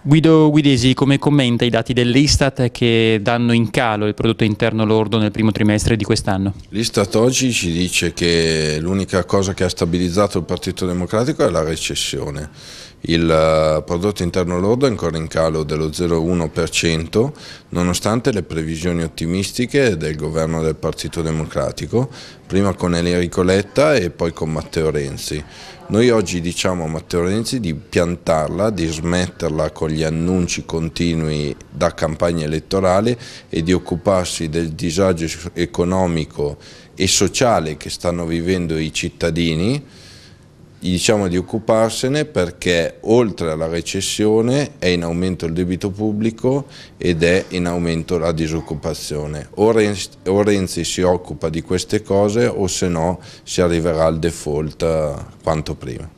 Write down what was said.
Guido Guidesi, come commenta i dati dell'Istat che danno in calo il prodotto interno lordo nel primo trimestre di quest'anno? L'Istat oggi ci dice che l'unica cosa che ha stabilizzato il Partito Democratico è la recessione il eh, prodotto interno lordo è ancora in calo dello 0,1% nonostante le previsioni ottimistiche del governo del Partito Democratico, prima con Enrico Letta e poi con Matteo Renzi. Noi oggi diciamo a Matteo Renzi di piantarla, di smetterla con gli annunci continui da campagna elettorale e di occuparsi del disagio economico e sociale che stanno vivendo i cittadini diciamo di occuparsene perché oltre alla recessione è in aumento il debito pubblico ed è in aumento la disoccupazione. O Renzi, o Renzi si occupa di queste cose o se no si arriverà al default eh, quanto prima.